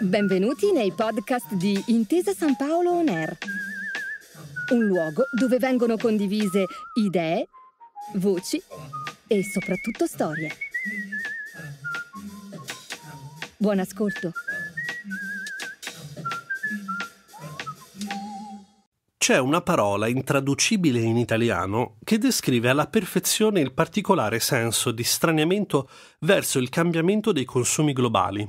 Benvenuti nei podcast di Intesa San Paolo On Air, un luogo dove vengono condivise idee, voci e soprattutto storie. Buon ascolto. C'è una parola intraducibile in italiano che descrive alla perfezione il particolare senso di straniamento verso il cambiamento dei consumi globali.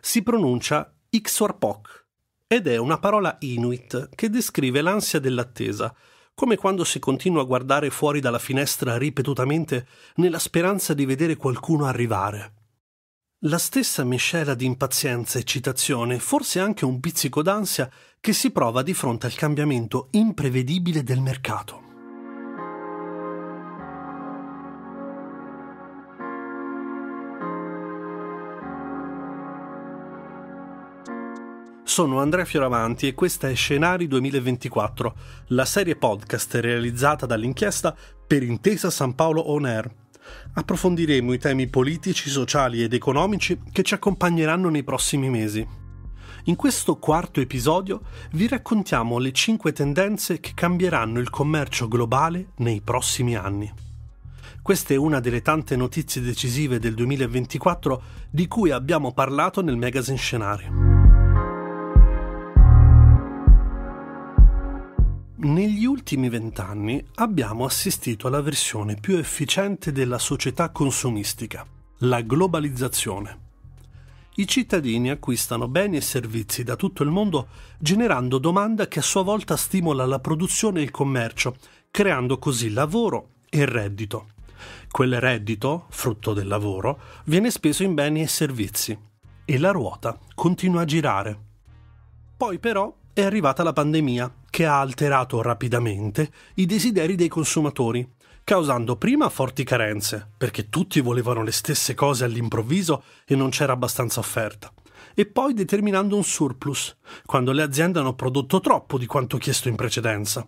Si pronuncia Ixorpok ed è una parola inuit che descrive l'ansia dell'attesa, come quando si continua a guardare fuori dalla finestra ripetutamente nella speranza di vedere qualcuno arrivare. La stessa miscela di impazienza, eccitazione, forse anche un pizzico d'ansia che si prova di fronte al cambiamento imprevedibile del mercato. Sono Andrea Fioravanti e questa è Scenari 2024, la serie podcast realizzata dall'inchiesta per Intesa San Paolo On Air approfondiremo i temi politici, sociali ed economici che ci accompagneranno nei prossimi mesi. In questo quarto episodio vi raccontiamo le cinque tendenze che cambieranno il commercio globale nei prossimi anni. Questa è una delle tante notizie decisive del 2024 di cui abbiamo parlato nel magazine scenario. Negli ultimi vent'anni abbiamo assistito alla versione più efficiente della società consumistica, la globalizzazione. I cittadini acquistano beni e servizi da tutto il mondo generando domanda che a sua volta stimola la produzione e il commercio, creando così lavoro e reddito. Quel reddito, frutto del lavoro, viene speso in beni e servizi e la ruota continua a girare. Poi però è arrivata la pandemia che ha alterato rapidamente i desideri dei consumatori, causando prima forti carenze, perché tutti volevano le stesse cose all'improvviso e non c'era abbastanza offerta, e poi determinando un surplus, quando le aziende hanno prodotto troppo di quanto chiesto in precedenza.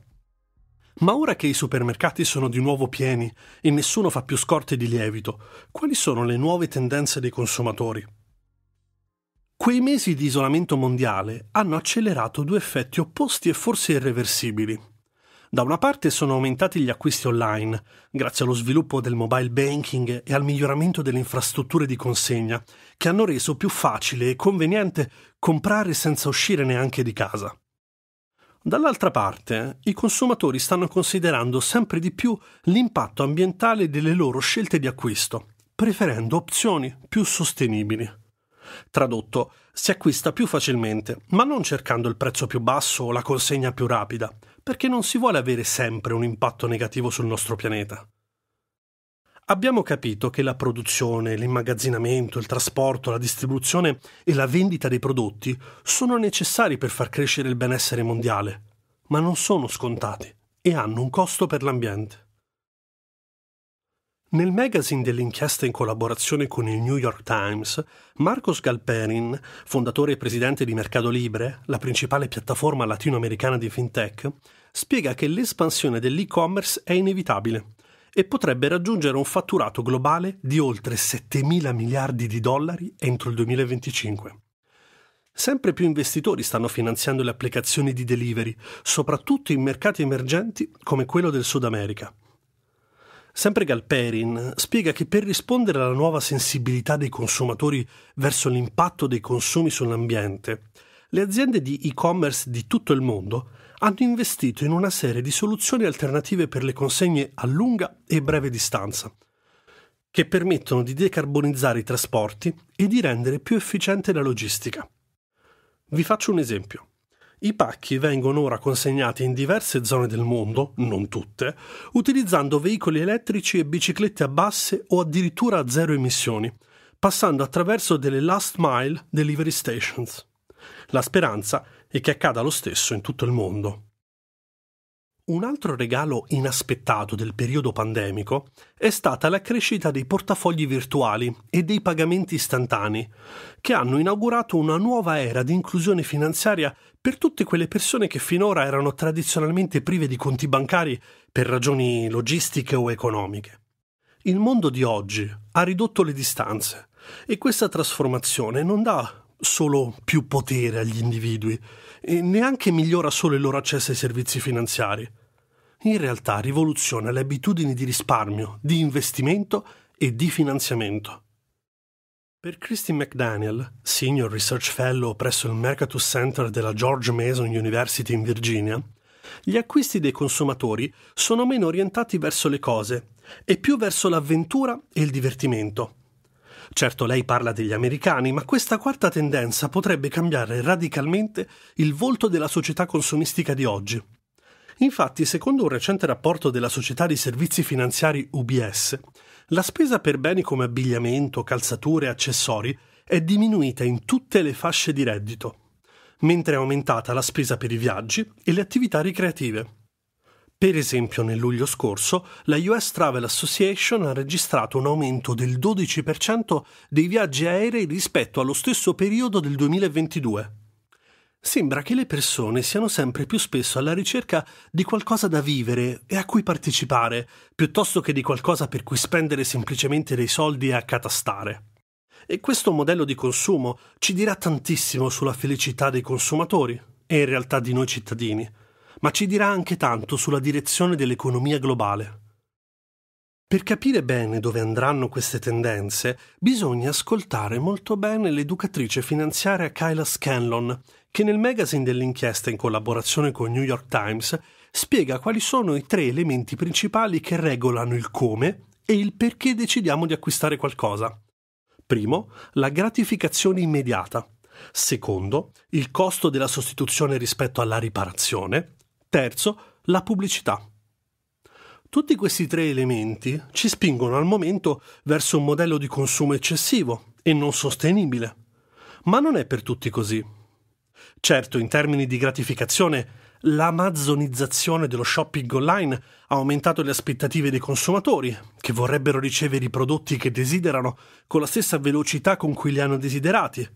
Ma ora che i supermercati sono di nuovo pieni e nessuno fa più scorte di lievito, quali sono le nuove tendenze dei consumatori? Quei mesi di isolamento mondiale hanno accelerato due effetti opposti e forse irreversibili. Da una parte sono aumentati gli acquisti online, grazie allo sviluppo del mobile banking e al miglioramento delle infrastrutture di consegna, che hanno reso più facile e conveniente comprare senza uscire neanche di casa. Dall'altra parte, i consumatori stanno considerando sempre di più l'impatto ambientale delle loro scelte di acquisto, preferendo opzioni più sostenibili. Tradotto, si acquista più facilmente, ma non cercando il prezzo più basso o la consegna più rapida, perché non si vuole avere sempre un impatto negativo sul nostro pianeta. Abbiamo capito che la produzione, l'immagazzinamento, il trasporto, la distribuzione e la vendita dei prodotti sono necessari per far crescere il benessere mondiale, ma non sono scontati e hanno un costo per l'ambiente. Nel magazine dell'inchiesta in collaborazione con il New York Times, Marcos Galperin, fondatore e presidente di Mercado Libre, la principale piattaforma latinoamericana di fintech, spiega che l'espansione dell'e-commerce è inevitabile e potrebbe raggiungere un fatturato globale di oltre 7 mila miliardi di dollari entro il 2025. Sempre più investitori stanno finanziando le applicazioni di delivery, soprattutto in mercati emergenti come quello del Sud America Sempre Galperin spiega che per rispondere alla nuova sensibilità dei consumatori verso l'impatto dei consumi sull'ambiente, le aziende di e-commerce di tutto il mondo hanno investito in una serie di soluzioni alternative per le consegne a lunga e breve distanza, che permettono di decarbonizzare i trasporti e di rendere più efficiente la logistica. Vi faccio un esempio. I pacchi vengono ora consegnati in diverse zone del mondo, non tutte, utilizzando veicoli elettrici e biciclette a basse o addirittura a zero emissioni, passando attraverso delle last mile delivery stations. La speranza è che accada lo stesso in tutto il mondo. Un altro regalo inaspettato del periodo pandemico è stata la crescita dei portafogli virtuali e dei pagamenti istantanei, che hanno inaugurato una nuova era di inclusione finanziaria per tutte quelle persone che finora erano tradizionalmente prive di conti bancari per ragioni logistiche o economiche. Il mondo di oggi ha ridotto le distanze e questa trasformazione non dà solo più potere agli individui e neanche migliora solo il loro accesso ai servizi finanziari. In realtà rivoluziona le abitudini di risparmio, di investimento e di finanziamento. Per Christine McDaniel, Senior Research Fellow presso il Mercatus Center della George Mason University in Virginia, gli acquisti dei consumatori sono meno orientati verso le cose e più verso l'avventura e il divertimento, Certo lei parla degli americani, ma questa quarta tendenza potrebbe cambiare radicalmente il volto della società consumistica di oggi. Infatti, secondo un recente rapporto della società di servizi finanziari UBS, la spesa per beni come abbigliamento, calzature e accessori è diminuita in tutte le fasce di reddito, mentre è aumentata la spesa per i viaggi e le attività ricreative. Per esempio, nel luglio scorso, la US Travel Association ha registrato un aumento del 12% dei viaggi aerei rispetto allo stesso periodo del 2022. Sembra che le persone siano sempre più spesso alla ricerca di qualcosa da vivere e a cui partecipare, piuttosto che di qualcosa per cui spendere semplicemente dei soldi e accatastare. E questo modello di consumo ci dirà tantissimo sulla felicità dei consumatori e in realtà di noi cittadini ma ci dirà anche tanto sulla direzione dell'economia globale. Per capire bene dove andranno queste tendenze, bisogna ascoltare molto bene l'educatrice finanziaria Kyla Scanlon, che nel magazine dell'inchiesta in collaborazione con New York Times spiega quali sono i tre elementi principali che regolano il come e il perché decidiamo di acquistare qualcosa. Primo, la gratificazione immediata. Secondo, il costo della sostituzione rispetto alla riparazione. Terzo, la pubblicità. Tutti questi tre elementi ci spingono al momento verso un modello di consumo eccessivo e non sostenibile. Ma non è per tutti così. Certo, in termini di gratificazione, l'amazonizzazione dello shopping online ha aumentato le aspettative dei consumatori, che vorrebbero ricevere i prodotti che desiderano con la stessa velocità con cui li hanno desiderati,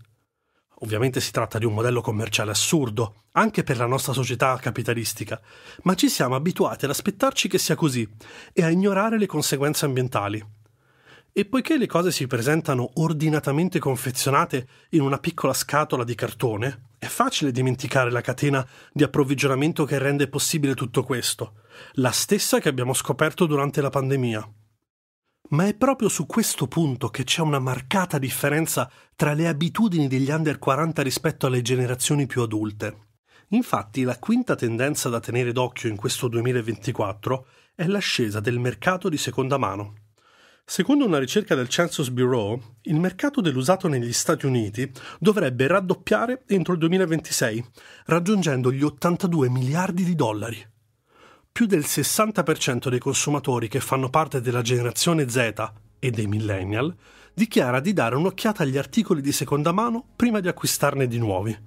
Ovviamente si tratta di un modello commerciale assurdo, anche per la nostra società capitalistica, ma ci siamo abituati ad aspettarci che sia così e a ignorare le conseguenze ambientali. E poiché le cose si presentano ordinatamente confezionate in una piccola scatola di cartone, è facile dimenticare la catena di approvvigionamento che rende possibile tutto questo, la stessa che abbiamo scoperto durante la pandemia. Ma è proprio su questo punto che c'è una marcata differenza tra le abitudini degli under 40 rispetto alle generazioni più adulte. Infatti la quinta tendenza da tenere d'occhio in questo 2024 è l'ascesa del mercato di seconda mano. Secondo una ricerca del Census Bureau, il mercato dell'usato negli Stati Uniti dovrebbe raddoppiare entro il 2026, raggiungendo gli 82 miliardi di dollari più del 60% dei consumatori che fanno parte della generazione Z e dei millennial dichiara di dare un'occhiata agli articoli di seconda mano prima di acquistarne di nuovi.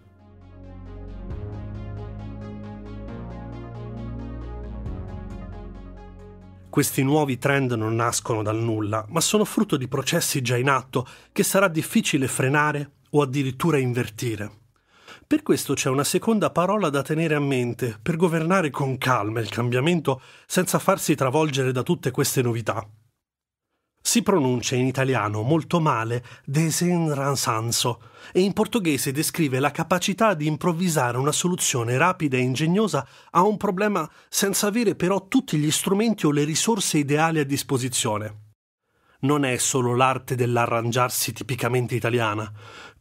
Questi nuovi trend non nascono dal nulla, ma sono frutto di processi già in atto che sarà difficile frenare o addirittura invertire. Per questo c'è una seconda parola da tenere a mente per governare con calma il cambiamento senza farsi travolgere da tutte queste novità. Si pronuncia in italiano molto male desenransanso e in portoghese descrive la capacità di improvvisare una soluzione rapida e ingegnosa a un problema senza avere però tutti gli strumenti o le risorse ideali a disposizione non è solo l'arte dell'arrangiarsi tipicamente italiana,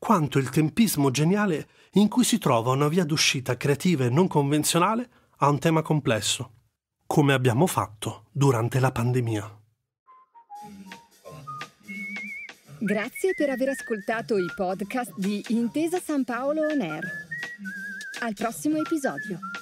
quanto il tempismo geniale in cui si trova una via d'uscita creativa e non convenzionale a un tema complesso, come abbiamo fatto durante la pandemia. Grazie per aver ascoltato i podcast di Intesa San Paolo On Air. Al prossimo episodio.